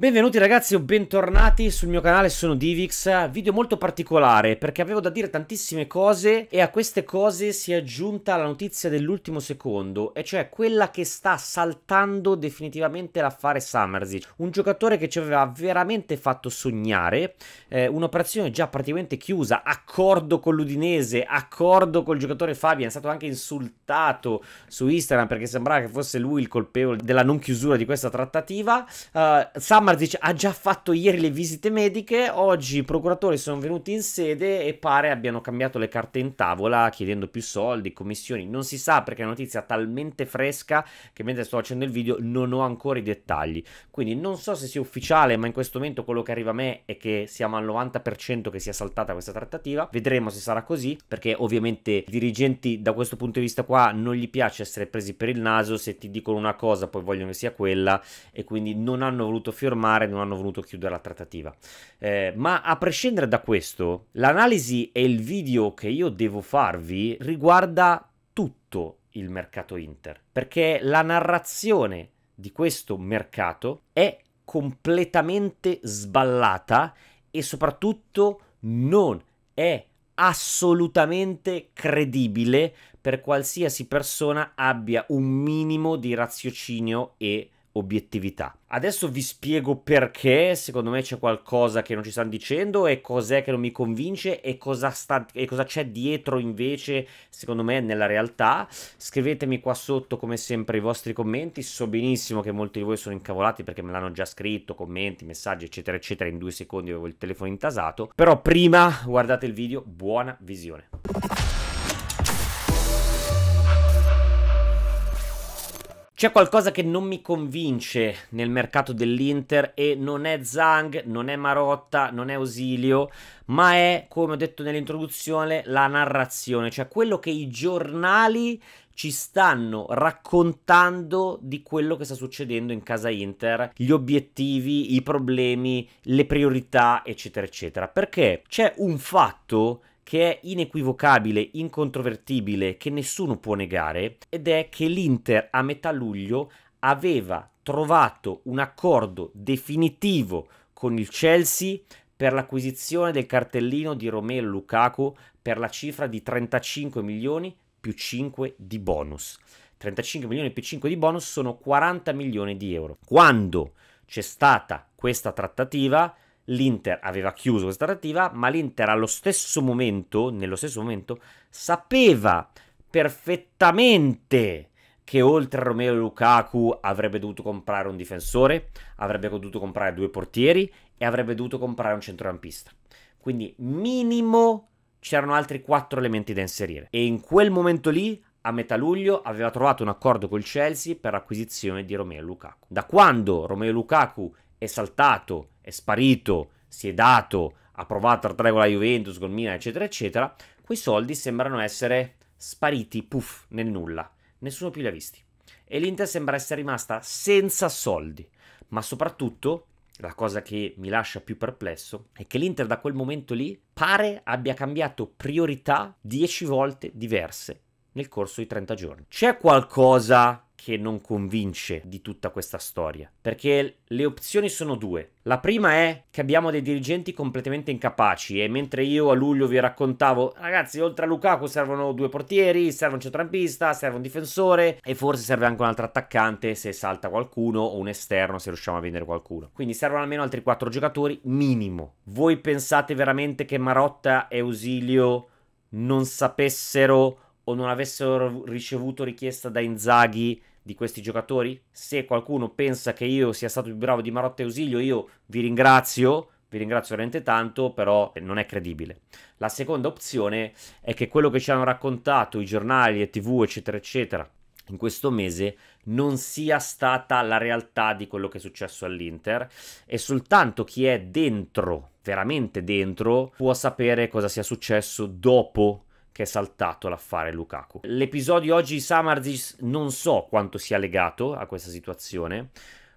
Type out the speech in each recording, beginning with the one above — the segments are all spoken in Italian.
Benvenuti ragazzi o bentornati sul mio canale, sono Divix, video molto particolare perché avevo da dire tantissime cose e a queste cose si è aggiunta la notizia dell'ultimo secondo e cioè quella che sta saltando definitivamente l'affare Summersic, un giocatore che ci aveva veramente fatto sognare, eh, un'operazione già praticamente chiusa, accordo con l'Udinese, accordo col giocatore Fabian, è stato anche insultato su Instagram perché sembrava che fosse lui il colpevole della non chiusura di questa trattativa, uh, eh, Summer Lamarz dice ha già fatto ieri le visite mediche, oggi i procuratori sono venuti in sede e pare abbiano cambiato le carte in tavola chiedendo più soldi, commissioni, non si sa perché è una notizia talmente fresca che mentre sto facendo il video non ho ancora i dettagli, quindi non so se sia ufficiale ma in questo momento quello che arriva a me è che siamo al 90% che sia saltata questa trattativa, vedremo se sarà così perché ovviamente i dirigenti da questo punto di vista qua non gli piace essere presi per il naso se ti dicono una cosa poi vogliono che sia quella e quindi non hanno voluto firmare fermare, non hanno voluto chiudere la trattativa. Eh, ma a prescindere da questo, l'analisi e il video che io devo farvi riguarda tutto il mercato Inter, perché la narrazione di questo mercato è completamente sballata e soprattutto non è assolutamente credibile per qualsiasi persona abbia un minimo di raziocinio e obiettività. Adesso vi spiego perché, secondo me c'è qualcosa che non ci stanno dicendo e cos'è che non mi convince e cosa, sta, e cosa c'è dietro invece, secondo me, nella realtà. Scrivetemi qua sotto come sempre i vostri commenti, so benissimo che molti di voi sono incavolati perché me l'hanno già scritto, commenti, messaggi, eccetera, eccetera, in due secondi avevo il telefono intasato, però prima guardate il video, buona visione. C'è qualcosa che non mi convince nel mercato dell'Inter e non è Zang, non è Marotta, non è Ausilio, ma è, come ho detto nell'introduzione, la narrazione, cioè quello che i giornali ci stanno raccontando di quello che sta succedendo in casa Inter, gli obiettivi, i problemi, le priorità, eccetera, eccetera. Perché c'è un fatto che è inequivocabile, incontrovertibile, che nessuno può negare, ed è che l'Inter a metà luglio aveva trovato un accordo definitivo con il Chelsea per l'acquisizione del cartellino di Romeo Lukaku per la cifra di 35 milioni più 5 di bonus. 35 milioni più 5 di bonus sono 40 milioni di euro. Quando c'è stata questa trattativa, l'Inter aveva chiuso questa trattativa, ma l'Inter allo stesso momento, nello stesso momento, sapeva perfettamente che oltre a Romeo Lukaku avrebbe dovuto comprare un difensore, avrebbe dovuto comprare due portieri e avrebbe dovuto comprare un centrocampista. Quindi minimo c'erano altri quattro elementi da inserire. E in quel momento lì, a metà luglio, aveva trovato un accordo col Chelsea per l'acquisizione di Romeo Lukaku. Da quando Romeo Lukaku è saltato è sparito, si è dato, ha provato a trattare con la Juventus, con Mina, eccetera, eccetera, quei soldi sembrano essere spariti, puff, nel nulla. Nessuno più li ha visti. E l'Inter sembra essere rimasta senza soldi. Ma soprattutto, la cosa che mi lascia più perplesso, è che l'Inter da quel momento lì pare abbia cambiato priorità dieci volte diverse nel corso di 30 giorni. C'è qualcosa che non convince di tutta questa storia. Perché le opzioni sono due. La prima è che abbiamo dei dirigenti completamente incapaci e mentre io a luglio vi raccontavo, ragazzi, oltre a Lukaku servono due portieri, serve un centrampista, serve un difensore e forse serve anche un altro attaccante se salta qualcuno o un esterno se riusciamo a vendere qualcuno. Quindi servono almeno altri quattro giocatori minimo. Voi pensate veramente che Marotta e Ausilio non sapessero o non avessero ricevuto richiesta da Inzaghi di questi giocatori. Se qualcuno pensa che io sia stato più bravo di Marotta e Ausilio, io vi ringrazio, vi ringrazio veramente tanto, però non è credibile. La seconda opzione è che quello che ci hanno raccontato i giornali e tv, eccetera, eccetera, in questo mese non sia stata la realtà di quello che è successo all'Inter e soltanto chi è dentro, veramente dentro, può sapere cosa sia successo dopo che è saltato l'affare Lukaku. L'episodio oggi di Samardzis non so quanto sia legato a questa situazione.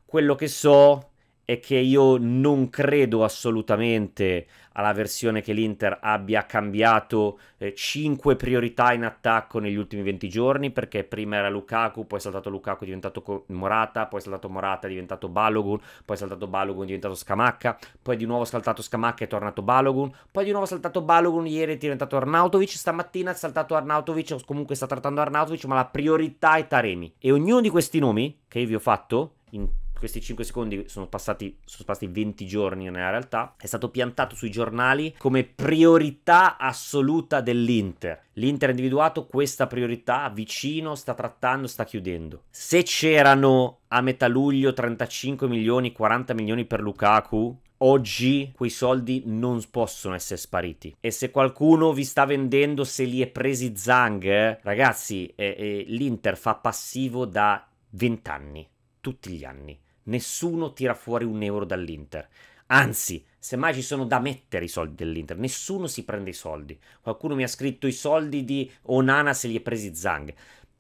Quello che so è che io non credo assolutamente alla versione che l'Inter abbia cambiato eh, 5 priorità in attacco negli ultimi 20 giorni, perché prima era Lukaku, poi è saltato Lukaku è diventato Morata, poi è saltato Morata è diventato Balogun, poi è saltato Balogun è diventato Scamacca, poi di nuovo saltato Scamacca è tornato Balogun, poi di nuovo saltato Balogun, ieri è diventato Arnautovic, stamattina è saltato Arnautovic, o comunque sta trattando Arnautovic, ma la priorità è Taremi. E ognuno di questi nomi che io vi ho fatto in questi 5 secondi sono passati, sono passati 20 giorni nella realtà, è stato piantato sui giornali come priorità assoluta dell'Inter. L'Inter ha individuato questa priorità vicino, sta trattando, sta chiudendo. Se c'erano a metà luglio 35 milioni, 40 milioni per Lukaku, oggi quei soldi non possono essere spariti. E se qualcuno vi sta vendendo se li è presi Zang, eh, ragazzi, eh, eh, l'Inter fa passivo da 20 anni, tutti gli anni. Nessuno tira fuori un euro dall'Inter. Anzi, semmai ci sono da mettere i soldi dell'Inter. Nessuno si prende i soldi. Qualcuno mi ha scritto i soldi di Onana se li è presi Zang.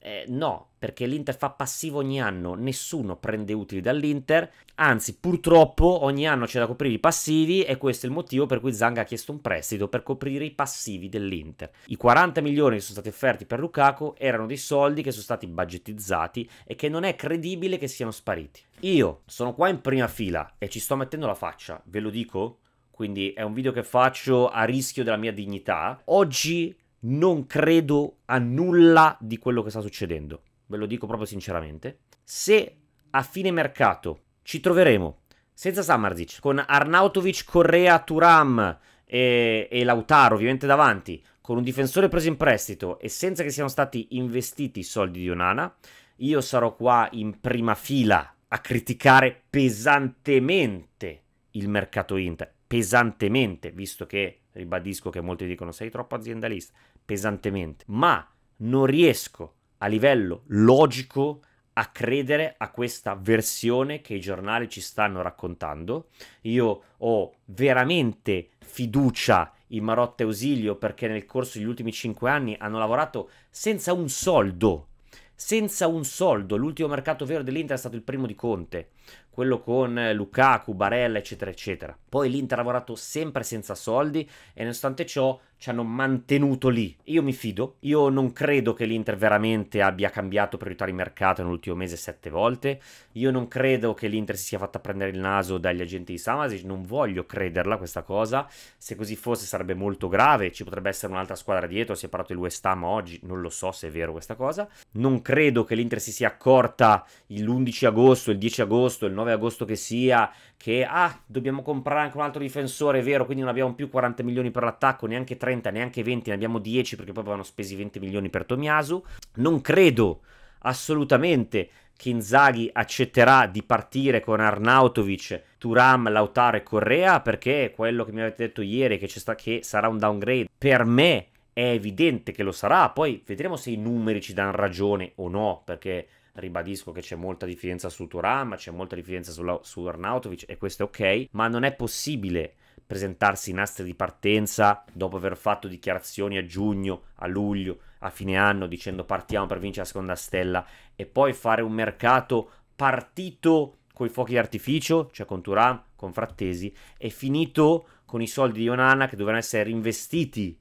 Eh, no, perché l'Inter fa passivo ogni anno, nessuno prende utili dall'Inter, anzi purtroppo ogni anno c'è da coprire i passivi e questo è il motivo per cui Zanga ha chiesto un prestito per coprire i passivi dell'Inter. I 40 milioni che sono stati offerti per Lukaku erano dei soldi che sono stati budgetizzati e che non è credibile che siano spariti. Io sono qua in prima fila e ci sto mettendo la faccia, ve lo dico? Quindi è un video che faccio a rischio della mia dignità. Oggi non credo a nulla di quello che sta succedendo, ve lo dico proprio sinceramente. Se a fine mercato ci troveremo senza Samarzic, con Arnautovic, Correa, Turam e, e Lautaro ovviamente davanti, con un difensore preso in prestito e senza che siano stati investiti i soldi di Onana, io sarò qua in prima fila a criticare pesantemente il mercato Inter, pesantemente, visto che ribadisco che molti dicono sei troppo aziendalista, pesantemente, ma non riesco a livello logico a credere a questa versione che i giornali ci stanno raccontando. Io ho veramente fiducia in Marotta e Ausilio perché nel corso degli ultimi cinque anni hanno lavorato senza un soldo senza un soldo. L'ultimo mercato vero dell'Inter è stato il primo di Conte quello con Lukaku, Barella, eccetera, eccetera. Poi l'Inter ha lavorato sempre senza soldi e nonostante ciò ci hanno mantenuto lì. Io mi fido, io non credo che l'Inter veramente abbia cambiato priorità di mercato nell'ultimo mese sette volte, io non credo che l'Inter si sia fatta prendere il naso dagli agenti di Samasic, non voglio crederla questa cosa, se così fosse sarebbe molto grave, ci potrebbe essere un'altra squadra dietro, si è parlato di West Ham oggi, non lo so se è vero questa cosa, non credo che l'Inter si sia accorta l'11 agosto, il 10 agosto, agosto, il 9 agosto che sia, che ah, dobbiamo comprare anche un altro difensore, è vero, quindi non abbiamo più 40 milioni per l'attacco, neanche 30, neanche 20, ne abbiamo 10 perché poi avevano spesi 20 milioni per Tomiasu. Non credo assolutamente che Inzaghi accetterà di partire con Arnautovic, Turam, Lautaro e Correa perché quello che mi avete detto ieri che, sta, che sarà un downgrade per me è evidente che lo sarà, poi vedremo se i numeri ci danno ragione o no, perché ribadisco che c'è molta diffidenza su Turam, c'è molta diffidenza sulla, su Arnautovic e questo è ok, ma non è possibile presentarsi in aste di partenza dopo aver fatto dichiarazioni a giugno, a luglio, a fine anno dicendo partiamo per vincere la seconda stella e poi fare un mercato partito con i fuochi d'artificio, cioè con Turam, con Frattesi e finito con i soldi di Onana che dovranno essere investiti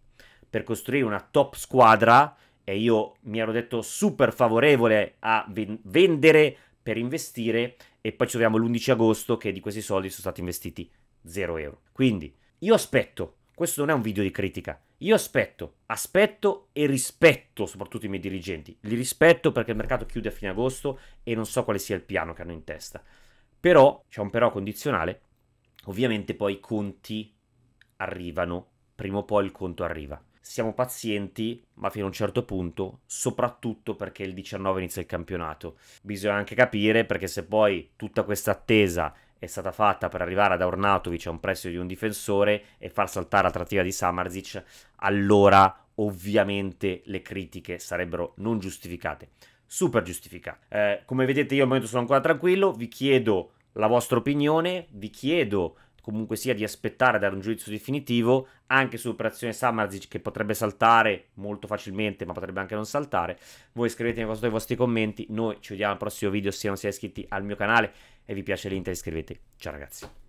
per costruire una top squadra e io mi ero detto super favorevole a ven- vendere per investire e poi ci troviamo l'11 agosto che di questi soldi sono stati investiti 0 euro. Quindi io aspetto, questo non è un video di critica, io aspetto, aspetto e rispetto soprattutto i miei dirigenti, li rispetto perché il mercato chiude a fine agosto e non so quale sia il piano che hanno in testa. Però, c'è un però condizionale, ovviamente poi i conti arrivano, prima o poi il conto arriva siamo pazienti, ma fino a un certo punto, soprattutto perché il 19 inizia il campionato. Bisogna anche capire perché se poi tutta questa attesa è stata fatta per arrivare ad Ornatovic a un prestito di un difensore e far saltare l'attrattiva di Samarzic, allora ovviamente le critiche sarebbero non giustificate. Super giustificate. Eh, come vedete io al momento sono ancora tranquillo, vi chiedo la vostra opinione, vi chiedo comunque sia di aspettare a dare un giudizio definitivo anche sull'operazione Samarzic che potrebbe saltare molto facilmente ma potrebbe anche non saltare voi scrivetemi sotto i vostri commenti noi ci vediamo al prossimo video se non siete iscritti al mio canale e vi piace l'Inter iscrivetevi ciao ragazzi